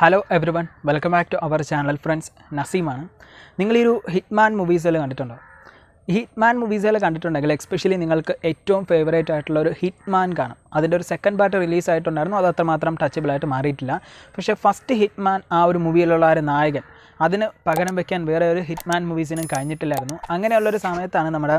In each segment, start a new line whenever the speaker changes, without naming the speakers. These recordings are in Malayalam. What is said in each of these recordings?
hello everyone welcome back to our channel friends നസീമാണ് നിങ്ങളീയൊരു ഹിറ്റ്മാൻ മൂവീസിൽ കണ്ടിട്ടുണ്ടോ ഹിറ്റ്മാൻ മൂവീസുകൾ കണ്ടിട്ടുണ്ടെങ്കിൽ എക്സ്പെഷ്യലി നിങ്ങൾക്ക് ഏറ്റവും ഫേവറേറ്റ് ആയിട്ടുള്ള ഒരു ഹിറ്റ്മാൻ കാണും അതിൻ്റെ ഒരു സെക്കൻഡ് പാർട്ട് റിലീസ് ആയിട്ടുണ്ടായിരുന്നു അത് അത്രമാത്രം ടച്ചബിളായിട്ട് മാറിയിട്ടില്ല പക്ഷേ ഫസ്റ്റ് ഹിറ്റ്മാൻ ആ ഒരു മൂവിയിലുള്ള ആ ഒരു നായകൻ അതിന് പകരം വയ്ക്കാൻ വേറെ ഒരു ഹിറ്റ്മാൻ മൂവീസിനും കഴിഞ്ഞിട്ടില്ലായിരുന്നു അങ്ങനെയുള്ളൊരു സമയത്താണ് നമ്മുടെ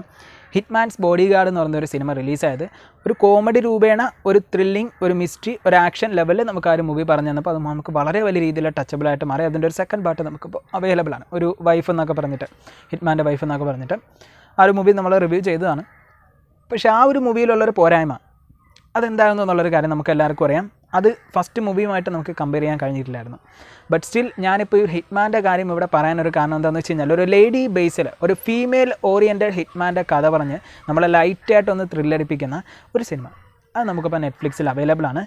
ഹിറ്റ്മാൻസ് ബോഡി ഗാർഡ് എന്ന് പറഞ്ഞൊരു സിനിമ റിലീസായത് ഒരു കോമഡി രൂപേണ ഒരു ത്രില്ലിംഗ് ഒരു മിസ്റ്ററി ഒരു ആക്ഷൻ ലെവലിൽ നമുക്ക് ആ ഒരു മൂവി പറഞ്ഞു തന്നപ്പോൾ അത് നമുക്ക് വളരെ വലിയ രീതിയിൽ ടച്ചബിളായിട്ട് മാറി അതിൻ്റെ ഒരു സെക്കൻഡ് പാർട്ട് നമുക്കിപ്പോൾ അവൈലബിൾ ആണ് ഒരു വൈഫ് എന്നൊക്കെ പറഞ്ഞിട്ട് ഹിറ്റ്മാൻ്റെ വൈഫ് എന്നൊക്കെ പറഞ്ഞിട്ട് ആ ഒരു മൂവി നമ്മൾ റിവ്യൂ ചെയ്തതാണ് പക്ഷേ ആ ഒരു മൂവിയിലുള്ളൊരു പോരായ്മ അതെന്താണെന്നുള്ളൊരു കാര്യം നമുക്ക് എല്ലാവർക്കും അറിയാം അത് ഫസ്റ്റ് മൂവിയുമായിട്ട് നമുക്ക് കമ്പയർ ചെയ്യാൻ കഴിഞ്ഞിട്ടില്ലായിരുന്നു ബട്ട് സ്റ്റിൽ ഞാനിപ്പോൾ ഈ ഹിറ്റ്മാൻ്റെ കാര്യം ഇവിടെ പറയാനൊരു കാരണം എന്താണെന്ന് വെച്ച് കഴിഞ്ഞാൽ ഒരു ലേഡി ബേസിൽ ഒരു ഫീമെയിൽ ഓറിയൻറ്റഡ് ഹിറ്റ്മാൻ്റെ കഥ പറഞ്ഞ് നമ്മളെ ലൈറ്റായിട്ടൊന്ന് ത്രില്ലടിപ്പിക്കുന്ന ഒരു സിനിമ അത് നമുക്കിപ്പോൾ നെറ്റ്ഫ്ലിക്സിൽ അവൈലബിൾ ആണ്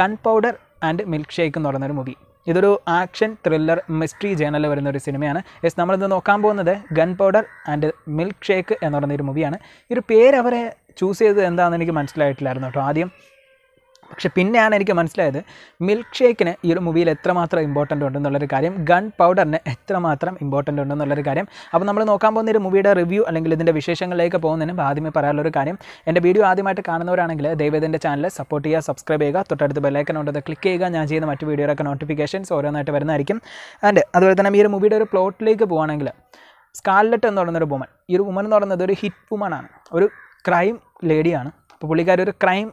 Gunpowder and Milkshake എന്ന് പറയുന്നൊരു മൂവി ഇതൊരു ആക്ഷൻ ത്രില്ലർ മിസ്റ്ററി ജേണലിൽ വരുന്ന ഒരു സിനിമയാണ് യെസ് നമ്മളിത് നോക്കാൻ പോകുന്നത് Gunpowder and Milkshake എന്ന് പറയുന്ന ഒരു മൂവിയാണ് ഈ ഒരു പേര് അവരെ ചൂസ് ചെയ്തത് എന്താണെന്ന് എനിക്ക് മനസ്സിലായിട്ടില്ലായിരുന്നു കേട്ടോ ആദ്യം പക്ഷെ പിന്നെയാണ് എനിക്ക് മനസ്സിലായത് മിൽക്ക് ഷേക്കിന് ഈ ഒരു മൂവിയിൽ എത്രമാത്രം ഇമ്പോർട്ടൻ്റ് ഉണ്ടെന്നുള്ളൊരു കാര്യം ഗൺ പൗഡറിന് എത്രമാത്രം ഇമ്പോർട്ടൻ്റ് ഉണ്ടെന്നുള്ളൊരു കാര്യം അപ്പോൾ നമ്മൾ നോക്കാൻ പോകുന്ന ഒരു മൂവിയുടെ റിവ്യൂ അല്ലെങ്കിൽ ഇതിൻ്റെ വിശേഷങ്ങളിലേക്ക് പോകുന്നതിന് ആദ്യമേ പറയാനുള്ളൊരു കാര്യം എൻ്റെ വീഡിയോ ആദ്യമായിട്ട് കാണുന്നവരാണെങ്കിൽ ദൈവത്തിൻ്റെ ചാനൽ സപ്പോർട്ട് ചെയ്യുക സബ്സ്ക്രൈബ് ചെയ്യുക തൊട്ടടുത്ത് ബെല്ലൈക്കൻ ഉണ്ടത് ക്ലിക്ക് ചെയ്യുക ഞാൻ ചെയ്യുന്ന മറ്റ് വീഡിയോയുടെ നോട്ടിഫിക്കേഷൻസ് ഓരോന്നായിട്ട് വരുന്നതായിരിക്കും ആൻഡ് അതുപോലെ തന്നെ ഈ ഒരു മൂവിയുടെ ഒരു പ്ലോട്ടിലേക്ക് പോകുകയാണെങ്കിൽ സ്കാർലറ്റ് എന്ന് പറയുന്ന ഒരു വുമൻ ഈ ഒരു വുമൻ എന്ന് പറയുന്നത് ഒരു ഹിറ്റ് വുമൺ ആണ് ഒരു ക്രൈം ലേഡിയാണ് അപ്പോൾ പുള്ളിക്കാരി ഒരു ക്രൈം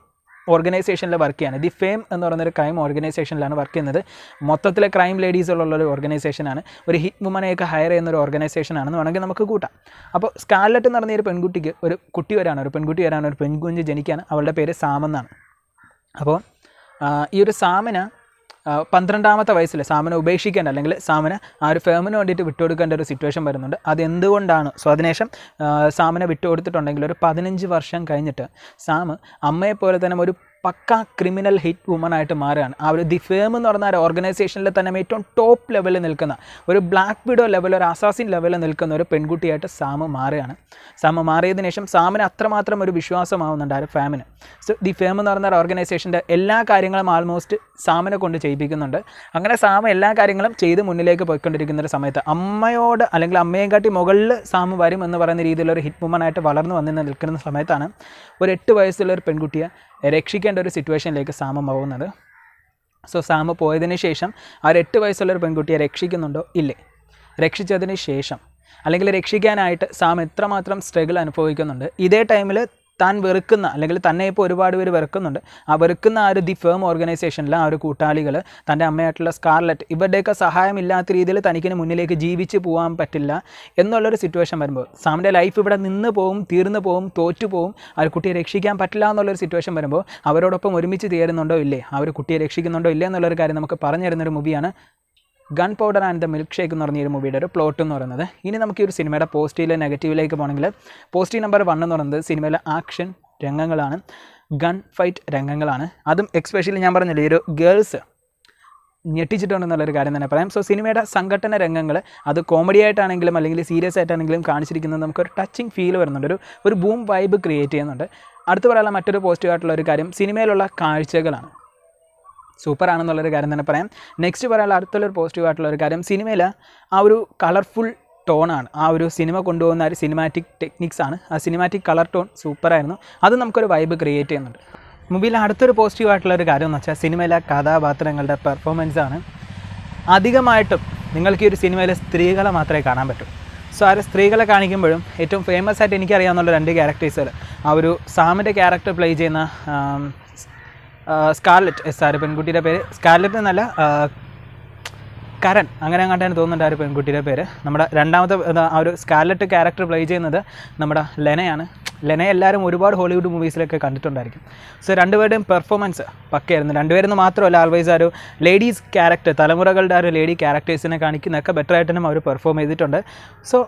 ഓർഗനൈസേഷനിൽ വർക്ക് ചെയ്യാണ് ദി ഫെയിം എന്ന് പറയുന്നൊരു ക്രൈം ഓർഗനൈസേഷനിലാണ് വർക്ക് ചെയ്യുന്നത് മൊത്തത്തിലെ ക്രൈം ലേഡീസുള്ള ഒരു ഓർഗനൈസേഷനാണ് ഒരു ഹിറ്റ് വുമനെയൊക്കെ ഹയർ ചെയ്യുന്ന ഒരു ഓർഗനൈസേഷനാണെന്ന് വേണമെങ്കിൽ നമുക്ക് കൂട്ടാം അപ്പോൾ സ്കാർലറ്റ് എന്ന് പറഞ്ഞ ഒരു പെൺകുട്ടിക്ക് ഒരു കുട്ടി വരാണ് ഒരു പെൺകുട്ടി വരാണ് ഒരു പെൺകുഞ്ഞ് ജനിക്കാൻ അവളുടെ പേര് സാമെന്നാണ് അപ്പോൾ ഈ ഒരു സാമന പന്ത്രണ്ടാമത്തെ വയസ്സിൽ സാമനെ ഉപേക്ഷിക്കേണ്ട അല്ലെങ്കിൽ സാമനെ ആ ഒരു ഫേമിന് വേണ്ടിയിട്ട് വിട്ടുകൊടുക്കേണ്ട ഒരു സിറ്റുവേഷൻ വരുന്നുണ്ട് അതെന്തുകൊണ്ടാണ് സോ അതിനുശേഷം സാമനെ വിട്ടുകൊടുത്തിട്ടുണ്ടെങ്കിൽ ഒരു പതിനഞ്ച് വർഷം കഴിഞ്ഞിട്ട് സാം അമ്മയെപ്പോലെ തന്നെ ഒരു പക്ക ക്രിമിനൽ ഹിറ്റ് വുമൺ ആയിട്ട് മാറുകയാണ് ആ ഒരു ദി ഫേം എന്ന് പറഞ്ഞ ഒരു ഓർഗനൈസേഷനിൽ തന്നെ ഏറ്റവും ടോപ്പ് ലെവലിൽ നിൽക്കുന്ന ഒരു ബ്ലാക്ക് വിഡോ ലെവൽ ഒരു അസാസിൻ ലെവലിൽ നിൽക്കുന്ന ഒരു പെൺകുട്ടിയായിട്ട് സാമ മാറുകയാണ് സാമ മാറിയതിനു ശേഷം സാമിന് അത്രമാത്രം ഒരു വിശ്വാസമാവുന്നുണ്ട് ആ ഒരു ഫാമിന് സോ ദി ഫേം എന്ന് പറഞ്ഞ ഒരു ഓർഗനൈസേഷൻ്റെ എല്ലാ കാര്യങ്ങളും ആൾമോസ്റ്റ് സാമിനെ കൊണ്ട് ചെയ്യിപ്പിക്കുന്നുണ്ട് അങ്ങനെ സാമ എല്ലാ കാര്യങ്ങളും ചെയ്ത് മുന്നിലേക്ക് പോയിക്കൊണ്ടിരിക്കുന്ന ഒരു സമയത്ത് അമ്മയോട് അല്ലെങ്കിൽ അമ്മയെ കാട്ടി മുകളിൽ സാമ വരും എന്ന് പറയുന്ന രീതിയിലൊരു ഹിറ്റ് വുമൺ ആയിട്ട് വളർന്നു വന്ന് നിൽക്കുന്ന സമയത്താണ് ഒരു എട്ട് വയസ്സുള്ള ഒരു പെൺകുട്ടിയെ രക്ഷിക്കേണ്ട ഒരു സിറ്റുവേഷനിലേക്ക് സാമ പോകുന്നത് സോ സാമ പോയതിന് ശേഷം ആ ഒരു എട്ട് വയസ്സുള്ളൊരു പെൺകുട്ടിയെ രക്ഷിക്കുന്നുണ്ടോ ഇല്ലേ രക്ഷിച്ചതിന് ശേഷം അല്ലെങ്കിൽ രക്ഷിക്കാനായിട്ട് സാം എത്രമാത്രം സ്ട്രഗിൾ അനുഭവിക്കുന്നുണ്ട് ഇതേ ടൈമിൽ താൻ വെറുക്കുന്ന അല്ലെങ്കിൽ തന്നെ ഇപ്പോൾ ഒരുപാട് പേര് വെറുക്കുന്നുണ്ട് ആ വെറുക്കുന്ന ആ ഒരു ദി ഫേം ഓർഗനൈസേഷനിൽ ആ ഒരു കൂട്ടാളികൾ തൻ്റെ അമ്മയായിട്ടുള്ള സ്കാർലറ്റ് ഇവരുടെയൊക്കെ സഹായമില്ലാത്ത രീതിയിൽ തനിക്കിന് മുന്നിലേക്ക് ജീവിച്ച് പോകാൻ പറ്റില്ല എന്നുള്ളൊരു സിറ്റുവേഷൻ വരുമ്പോൾ സാമിൻ്റെ ലൈഫ് ഇവിടെ നിന്ന് പോവും തീർന്നു പോവും തോറ്റു പോവും ആ ഒരു കുട്ടിയെ രക്ഷിക്കാൻ പറ്റില്ല എന്നുള്ളൊരു സിറ്റുവേഷൻ വരുമ്പോൾ അവരോടൊപ്പം ഒരുമിച്ച് തീരുന്നുണ്ടോ ഇല്ലേ ആ ഒരു കുട്ടിയെ രക്ഷിക്കുന്നുണ്ടോ ഇല്ലേ എന്നുള്ളൊരു കാര്യം നമുക്ക് പറഞ്ഞു തരുന്നൊരു മൂവിയാണ് Gunpowder and the Milkshake എന്ന് പറഞ്ഞ ഒരു മൂവിയുടെ ഒരു പ്ലോട്ട് എന്ന് പറയുന്നത് ഇനി നമുക്ക് ഈ ഒരു സിനിമയുടെ പോസ്റ്റീവിലെ നെഗറ്റീവിലേക്ക് പോകണമെങ്കിൽ പോസിറ്റീവ് നമ്പർ വൺ എന്ന് പറയുന്നത് സിനിമയിലെ ആക്ഷൻ രംഗങ്ങളാണ് ഗൺ ഫൈറ്റ് രംഗങ്ങളാണ് അതും എക്സ്പെഷ്യലി ഞാൻ പറഞ്ഞില്ലേ ഈ ഒരു ഗേൾസ് ഞെട്ടിച്ചിട്ടുണ്ടെന്നുള്ളൊരു കാര്യം തന്നെ പറയാം സോ സിനിമയുടെ സംഘടന രംഗങ്ങൾ അത് കോമഡി ആയിട്ടാണെങ്കിലും അല്ലെങ്കിൽ സീരിയസ് ആയിട്ടാണെങ്കിലും കാണിച്ചിരിക്കുന്നത് നമുക്കൊരു ടച്ചിങ് ഫീൽ വരുന്നുണ്ട് ഒരു ഒരു ബൂം വൈബ് ക്രിയേറ്റ് ചെയ്യുന്നുണ്ട് അടുത്ത് പറയാനുള്ള മറ്റൊരു പോസിറ്റീവായിട്ടുള്ള ഒരു കാര്യം സിനിമയിലുള്ള കാഴ്ചകളാണ് സൂപ്പർ ആണെന്നുള്ളൊരു കാര്യം തന്നെ പറയാം നെക്സ്റ്റ് പറയാനുള്ള അടുത്തുള്ളൊരു പോസിറ്റീവ് ആയിട്ടുള്ള ഒരു കാര്യം സിനിമയിൽ ആ ഒരു കളർഫുൾ ടോണാണ് ആ ഒരു സിനിമ കൊണ്ടുപോകുന്ന ഒരു സിനിമാറ്റിക് ടെക്നിക്സ് ആണ് ആ സിനിമാറ്റിക് കളർ ടോൺ സൂപ്പറായിരുന്നു അത് നമുക്കൊരു വൈബ് ക്രിയേറ്റ് ചെയ്യുന്നുണ്ട് മുമ്പിൽ അടുത്തൊരു പോസിറ്റീവ് ആയിട്ടുള്ള ഒരു കാര്യം എന്ന് വെച്ചാൽ സിനിമയിലെ കഥാപാത്രങ്ങളുടെ പെർഫോമൻസ് ആണ് അധികമായിട്ടും നിങ്ങൾക്ക് ഈ ഒരു സിനിമയിലെ സ്ത്രീകളെ മാത്രമേ കാണാൻ പറ്റൂ സോ ആ സ്ത്രീകളെ കാണിക്കുമ്പോഴും ഏറ്റവും ഫേമസ് ആയിട്ട് എനിക്കറിയാവുന്ന രണ്ട് ക്യാരക്ടേഴ്സുകൾ ആ ഒരു സാമിൻ്റെ ക്യാരക്ടർ പ്ലേ ചെയ്യുന്ന സ്കാർലറ്റ് എസ് ആർ പെൺകുട്ടിയുടെ പേര് സ്കാർലറ്റ് എന്നല്ല കരൺ അങ്ങനെ അങ്ങോട്ടാണ് തോന്നുന്നുണ്ട് ആ ഒരു പെൺകുട്ടിയുടെ പേര് നമ്മുടെ രണ്ടാമത്തെ ആ ഒരു സ്കാർലറ്റ് ക്യാരക്ടർ പ്ലേ ചെയ്യുന്നത് നമ്മുടെ ലെനയാണ് ലെന എല്ലാവരും ഒരുപാട് ഹോളിവുഡ് മൂവീസിലൊക്കെ കണ്ടിട്ടുണ്ടായിരിക്കും സോ രണ്ടുപേരുടെയും പെർഫോമൻസ് പക്കയായിരുന്നു രണ്ടുപേരെന്ന് മാത്രമല്ല ആൾവൈസ് ആ ഒരു ലേഡീസ് ക്യാരക്ടർ തലമുറകളുടെ ആ ഒരു ലേഡി ക്യാരക്ടേഴ്സിനെ കാണിക്കുന്നതൊക്കെ ബെറ്റർ ആയിട്ടും അവർ പെർഫോം ചെയ്തിട്ടുണ്ട് സോ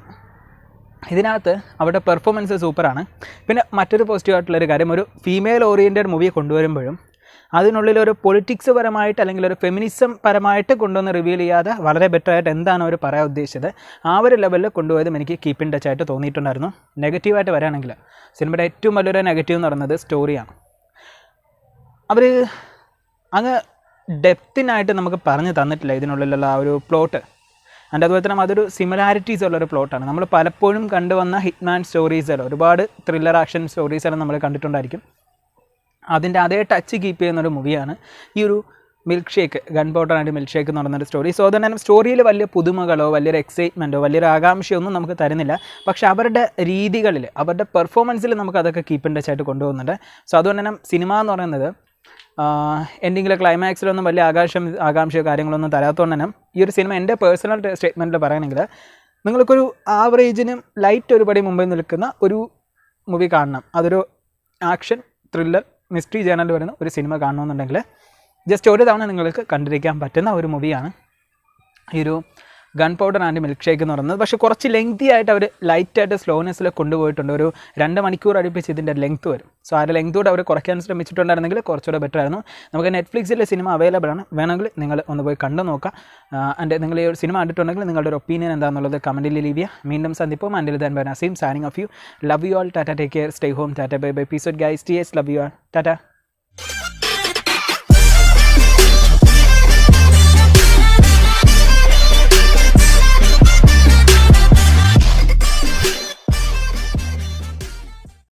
ഇതിനകത്ത് അവരുടെ പെർഫോമൻസ് സൂപ്പറാണ് പിന്നെ മറ്റൊരു പോസിറ്റീവ് ആയിട്ടുള്ളൊരു കാര്യം ഒരു ഫീമെയിൽ ഓറിയൻറ്റഡ് മൂവിയെ കൊണ്ടുവരുമ്പോഴും അതിനുള്ളിൽ ഒരു പൊളിറ്റിക്സ് പരമായിട്ട് അല്ലെങ്കിൽ ഒരു ഫെമിനിസം പരമായിട്ട് കൊണ്ടുവന്ന് റിവീൽ ചെയ്യാതെ വളരെ ബെറ്റർ ആയിട്ട് എന്താണ് അവർ പറയാൻ ഉദ്ദേശിച്ചത് ആ ഒരു ലെവലിൽ കൊണ്ടുപോയതും എനിക്ക് കീപ്പ് ഇൻ ടച്ച് ആയിട്ട് തോന്നിയിട്ടുണ്ടായിരുന്നു നെഗറ്റീവായിട്ട് വരാണെങ്കിൽ സിനിമയുടെ ഏറ്റവും വലിയൊരു നെഗറ്റീവ് എന്ന് പറയുന്നത് സ്റ്റോറിയാണ് അവർ അങ്ങ് ഡെപ്തിനായിട്ട് നമുക്ക് പറഞ്ഞു തന്നിട്ടില്ല ഇതിനുള്ളിലുള്ള ആ ഒരു പ്ലോട്ട് ആൻഡ് അതുപോലെ തന്നെ അതൊരു സിമിലാരിറ്റീസ് ഉള്ളൊരു പ്ലോട്ടാണ് നമ്മൾ പലപ്പോഴും കണ്ടുവന്ന ഹിറ്റ്മാൻ സ്റ്റോറീസുകൾ ഒരുപാട് ത്രില്ലർ ആക്ഷൻ സ്റ്റോറീസെല്ലാം നമ്മൾ കണ്ടിട്ടുണ്ടായിരിക്കും അതിൻ്റെ അതേ ടച്ച് കീപ്പ് ചെയ്യുന്നൊരു മൂവിയാണ് ഈ ഒരു milkshake Gunpowder and Milkshake എന്ന് പറയുന്നൊരു സ്റ്റോറി സോ അതുകൊണ്ട് സ്റ്റോറിയിൽ വലിയ പുതുമകളോ വലിയൊരു എക്സൈറ്റ്മെൻറ്റോ വലിയൊരു ആകാംക്ഷയൊന്നും നമുക്ക് തരുന്നില്ല പക്ഷേ അവരുടെ രീതികളിൽ അവരുടെ പെർഫോമൻസിൽ നമുക്ക് അതൊക്കെ കീപ്പ് ഇൻ ടച്ചായിട്ട് കൊണ്ടുപോകുന്നുണ്ട് സോ അതുകൊണ്ട് തന്നെ സിനിമ എന്ന് പറയുന്നത് എന്തെങ്കിലും ക്ലൈമാക്സിലൊന്നും വലിയ ആകാശം ആകാംക്ഷയോ കാര്യങ്ങളൊന്നും തരാത്തതുകൊണ്ട് തന്നെ ഈ ഒരു സിനിമ എൻ്റെ പേഴ്സണൽ സ്റ്റേറ്റ്മെൻറ്റിൽ പറയുകയാണെങ്കിൽ നിങ്ങൾക്കൊരു ആവറേജിനും ലൈറ്റ് ഒരുപടി മുമ്പിൽ നിൽക്കുന്ന ഒരു മൂവി കാണണം അതൊരു ആക്ഷൻ ത്രില്ലർ മിസ്റ്ററി ജേണൽ വരുന്ന ഒരു സിനിമ കാണണമെന്നുണ്ടെങ്കിൽ ജസ്റ്റ് ഒരു തവണ നിങ്ങൾക്ക് കണ്ടിരിക്കാൻ പറ്റുന്ന ഒരു മൂവിയാണ് ഈ ഒരു Gunpowder and Milkshake എന്ന് പറയുന്നത് പക്ഷേ കുറച്ച് ലെങ്തി ആയിട്ട് അവർ ലൈറ്റായിട്ട് സ്ലോനെസ്സിൽ കൊണ്ടുപോയിട്ടുണ്ട് ഒരു രണ്ട് മണിക്കൂർ അടുപ്പിച്ച് ഇതിൻ്റെ ലെങ്ത് വരും സോ ആ ലെങ്ത് കൂടെ അവർ കുറയ്ക്കാൻ ശ്രമിച്ചിട്ടുണ്ടായിരുന്നെങ്കിൽ കുറച്ചുകൂടെ ബെറ്റർ ആയിരുന്നു നമുക്ക് നെറ്റ്ഫ്ലിക്സിലെ സിനിമ അവൈലബിൾ ആണ് വേണമെങ്കിൽ നിങ്ങൾ ഒന്ന് പോയി കണ്ടു നോക്കുക ആൻഡ് നിങ്ങൾ ഈ ഒരു സിനിമ കണ്ടിട്ടുണ്ടെങ്കിൽ നിങ്ങളുടെ ഒരു ഒപ്പീനിയൻ എന്താണെന്നുള്ളത് കമൻറ്റിൽ ലീവ് ചെയ്യുക വീണ്ടും സന്ദിപ്പും ആൻഡ് ദാൻ പറയുന്ന same signing off you love you all tata take care stay home tata bye bye peace guys T S love you all Tata